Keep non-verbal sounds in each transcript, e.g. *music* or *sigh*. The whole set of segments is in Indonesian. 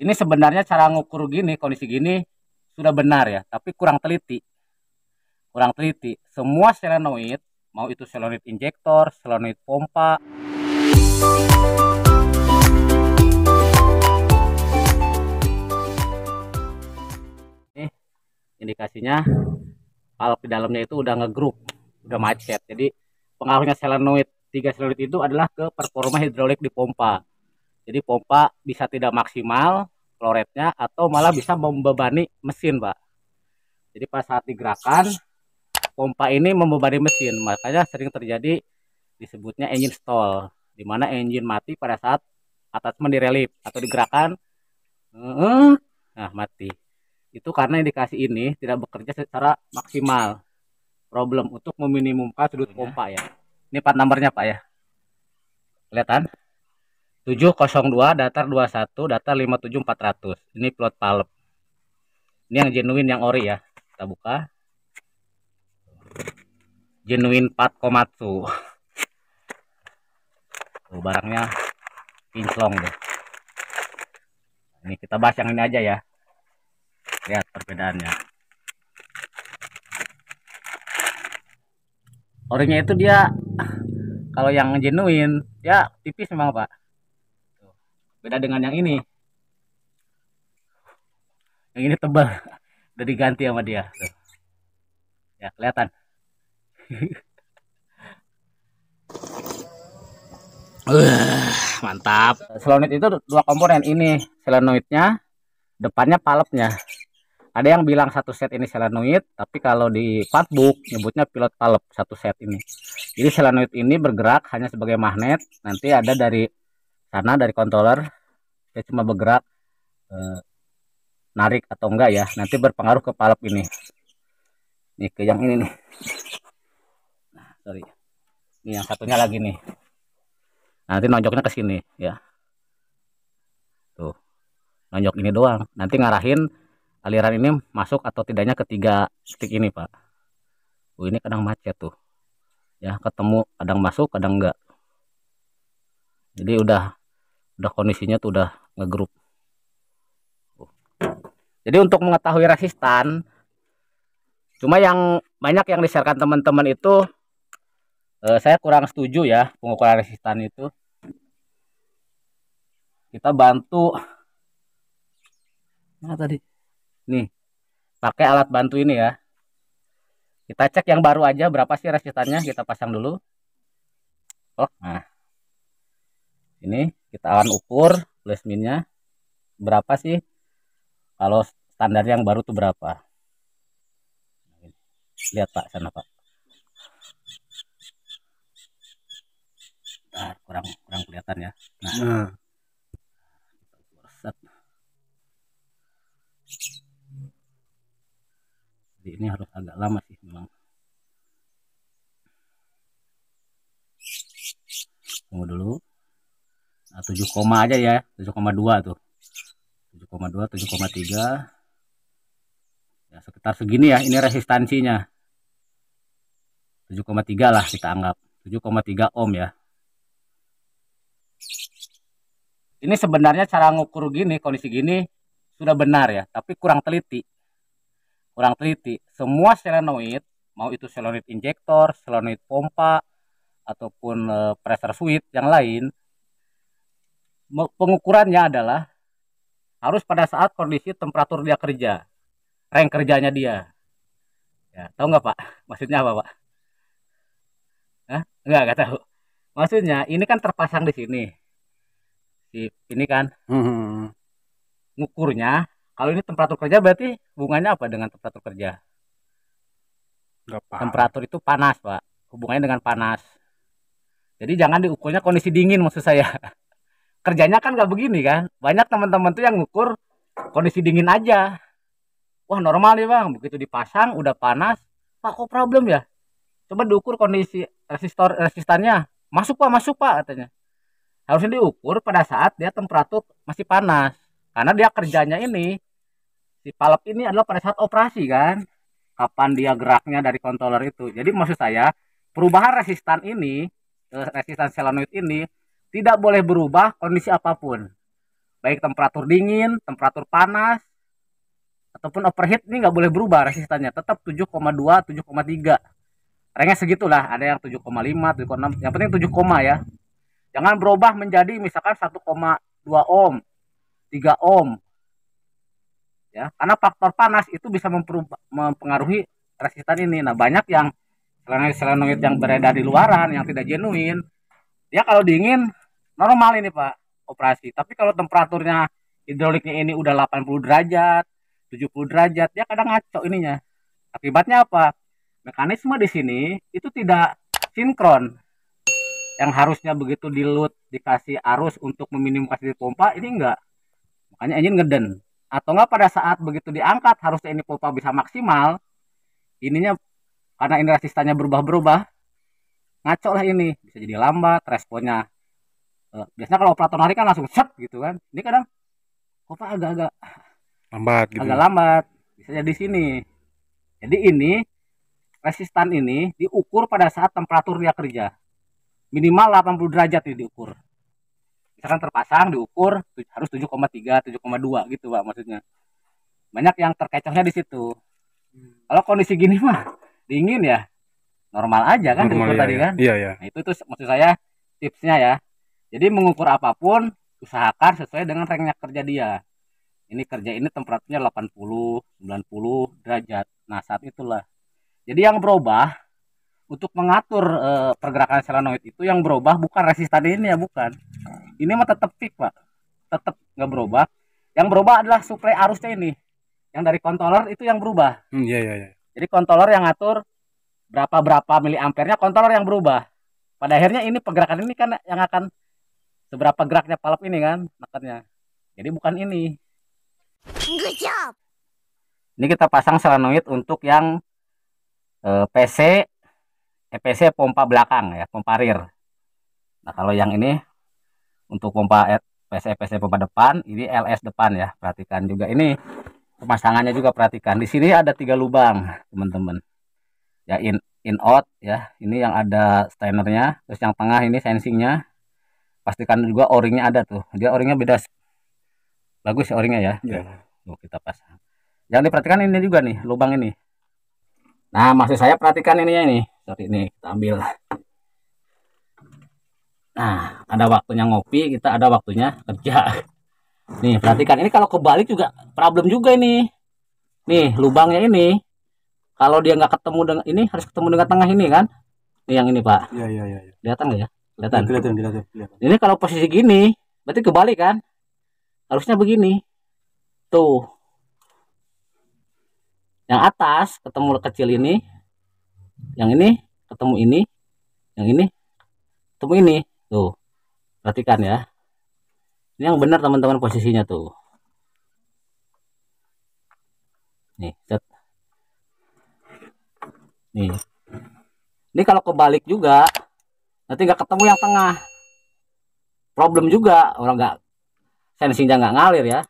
Ini sebenarnya cara ngukur gini, kondisi gini sudah benar ya, tapi kurang teliti. Kurang teliti. Semua selenoid mau itu selenoid injektor, selenoid pompa, ini indikasinya kalau di dalamnya itu udah ngegroup, udah macet. Jadi pengaruhnya selenoid tiga selenoid itu adalah ke performa hidrolik di pompa. Jadi pompa bisa tidak maksimal kloretnya atau malah bisa membebani mesin, Pak. Jadi pas saat digerakkan pompa ini membebani mesin, makanya sering terjadi disebutnya engine stall, di mana engine mati pada saat attachment direlip atau digerakkan nah mati. Itu karena indikasi ini tidak bekerja secara maksimal. Problem untuk meminimumkan sudut iya. pompa ya. Ini part nomornya Pak ya. Kelihatan? 702 datar 21 datar 57400 ini plot palep ini yang genuine yang ori ya kita buka genuine 4 komatsu tuh barangnya pinclong deh ini kita bahas yang ini aja ya lihat perbedaannya orinya itu dia kalau yang genuine ya tipis memang pak beda dengan yang ini yang ini tebal *laughs* udah diganti sama dia ya kelihatan uh, *laughs* mantap selonit itu dua komponen ini selenoidnya depannya palepnya ada yang bilang satu set ini selenoid tapi kalau di PadBook nyebutnya pilot palep satu set ini jadi selenoid ini bergerak hanya sebagai magnet nanti ada dari karena dari controller saya cuma bergerak eh, narik atau enggak ya nanti berpengaruh ke palap ini nih ke yang ini nih nah, sorry ini yang satunya lagi nih nanti nonjoknya ke sini ya tuh nonjok ini doang nanti ngarahin aliran ini masuk atau tidaknya ketiga stick ini pak oh, ini kadang macet tuh ya ketemu kadang masuk kadang enggak jadi udah udah kondisinya tuh udah ngegrup jadi untuk mengetahui resistan cuma yang banyak yang disiarkan teman-teman itu eh, saya kurang setuju ya pengukuran resistan itu kita bantu mana tadi nih pakai alat bantu ini ya kita cek yang baru aja berapa sih resistannya kita pasang dulu oh nah ini kita akan ukur plus minnya berapa sih kalau standar yang baru tuh berapa lihat pak sana pak nah, kurang kurang kelihatan ya nah, nah. jadi ini harus agak lama sih memang tunggu dulu nah, 7 koma aja ya 7,2 tuh 7,2 7,3 ya sekitar segini ya ini resistansinya 7,3 lah kita anggap 7,3 ohm ya ini sebenarnya cara ngukur gini kondisi gini sudah benar ya tapi kurang teliti kurang teliti semua selenoid mau itu selenoid injektor selenoid pompa ataupun eh, pressure switch yang lain pengukurannya adalah harus pada saat kondisi temperatur dia kerja, rank kerjanya dia. Ya, tahu nggak Pak? *laughs* Maksudnya apa Pak? Hah? Nggak, nggak tahu. Maksudnya ini kan terpasang di sini. Di ini kan. Hmm. Ngukurnya kalau ini temperatur kerja berarti hubungannya apa dengan temperatur kerja? Temperatur itu panas, Pak. Hubungannya dengan panas. Jadi jangan diukurnya kondisi dingin maksud saya. *laughs* kerjanya kan gak begini kan banyak teman-teman tuh yang ngukur kondisi dingin aja wah normal ya bang begitu dipasang udah panas pak kok problem ya coba diukur kondisi resistor resistannya masuk pak masuk pak katanya harusnya diukur pada saat dia temperatur masih panas karena dia kerjanya ini si palep ini adalah pada saat operasi kan kapan dia geraknya dari controller itu jadi maksud saya perubahan resistan ini eh, resistan selenoid ini tidak boleh berubah kondisi apapun. Baik temperatur dingin, temperatur panas, ataupun overheat ini nggak boleh berubah resistannya. Tetap 7,2, 7,3. Rengnya segitulah, ada yang 7,5, 7,6, yang penting 7, ya. Jangan berubah menjadi misalkan 1,2 ohm, 3 ohm. Ya, karena faktor panas itu bisa mempengaruhi resistan ini. Nah, banyak yang selenoid-selenoid yang beredar di luaran yang tidak jenuin, ya kalau dingin normal ini pak operasi tapi kalau temperaturnya hidroliknya ini udah 80 derajat 70 derajat dia kadang ngaco ininya akibatnya apa mekanisme di sini itu tidak sinkron yang harusnya begitu dilut dikasih arus untuk meminimalkan pompa ini enggak makanya engine ngeden atau enggak pada saat begitu diangkat harusnya ini pompa bisa maksimal ininya karena ini resistannya berubah-berubah ngaco lah ini bisa jadi lambat responnya Eh, biasanya kalau operator narik kan langsung set gitu kan ini kadang kok agak-agak lambat gitu agak ya? lambat bisa jadi sini jadi ini resistan ini diukur pada saat temperatur dia kerja minimal 80 derajat ini diukur misalkan terpasang diukur harus 7,3 7,2 gitu pak maksudnya banyak yang terkecohnya di situ kalau kondisi gini mah dingin ya normal aja kan normal, iya, tadi ya. kan iya, iya. Nah, itu tuh maksud saya tipsnya ya jadi mengukur apapun usahakan sesuai dengan renyah kerja dia. Ini kerja ini temperaturnya 80, 90 derajat. Nah, saat itulah. Jadi yang berubah untuk mengatur e, pergerakan selenoid itu yang berubah bukan resistan ini ya, bukan. Ini mah tetap fix, Pak. Tetap nggak berubah. Yang berubah adalah suplai arusnya ini. Yang dari controller itu yang berubah. Hmm, iya, iya, iya. Jadi controller yang ngatur berapa berapa mili ampernya, controller yang berubah. Pada akhirnya ini pergerakan ini kan yang akan seberapa geraknya palap ini kan makanya jadi bukan ini good job ini kita pasang selanoid untuk yang eh, PC EPC eh, pompa belakang ya pompa rear nah kalau yang ini untuk pompa eh, PC EPC pompa depan ini LS depan ya perhatikan juga ini pemasangannya juga perhatikan di sini ada tiga lubang teman-teman ya in in out ya ini yang ada stainernya terus yang tengah ini sensingnya pastikan juga oringnya ada tuh dia oringnya beda bagus oringnya oringnya ya yeah. Ya? Iya. Oh, tuh kita pasang jangan diperhatikan ini juga nih lubang ini nah masih saya perhatikan ya ini sorry ini kita ambil nah ada waktunya ngopi kita ada waktunya kerja nih perhatikan ini kalau kebalik juga problem juga ini nih lubangnya ini kalau dia nggak ketemu dengan ini harus ketemu dengan tengah ini kan ini yang ini pak ya iya iya ya. Iya. lihat nggak ya Kelihatan? Iya, kelihatan, kelihatan, kelihatan. Ini kalau posisi gini, berarti kebalik kan? Harusnya begini. Tuh. Yang atas ketemu kecil ini, yang ini ketemu ini, yang ini ketemu ini. Tuh. Perhatikan ya. Ini yang benar teman-teman posisinya tuh. Nih, set. Nih. Ini kalau kebalik juga, nanti nggak ketemu yang tengah problem juga orang nggak sensingnya nggak ngalir ya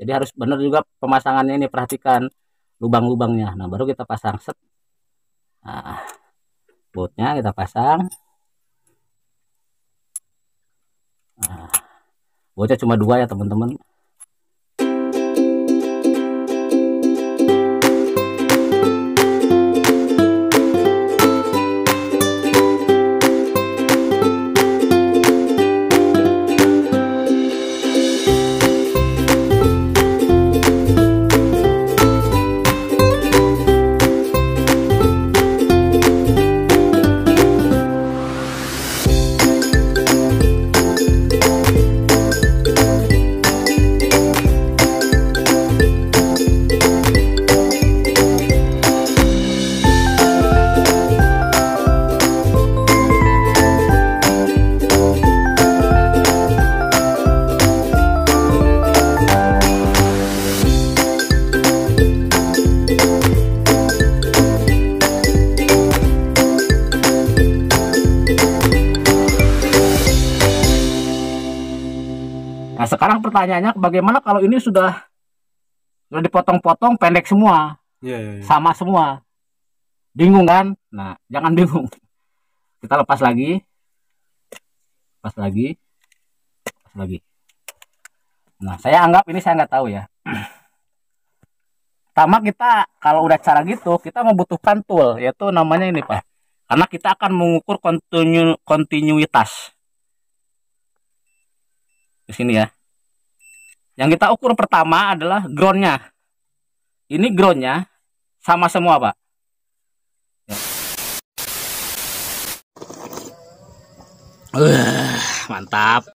jadi harus benar juga pemasangannya ini perhatikan lubang-lubangnya nah baru kita pasang set nah, bootnya kita pasang nah, bootnya cuma dua ya teman-teman pertanyaannya bagaimana kalau ini sudah sudah dipotong-potong pendek semua yeah, yeah, yeah. sama semua bingung kan nah jangan bingung *laughs* kita lepas lagi lepas lagi lepas lagi nah saya anggap ini saya nggak tahu ya *clears throat* pertama kita kalau udah cara gitu kita membutuhkan tool yaitu namanya ini pak karena kita akan mengukur kontinu, kontinuitas di sini ya yang kita ukur pertama adalah groundnya. Ini groundnya sama semua, Pak. Uh, mantap.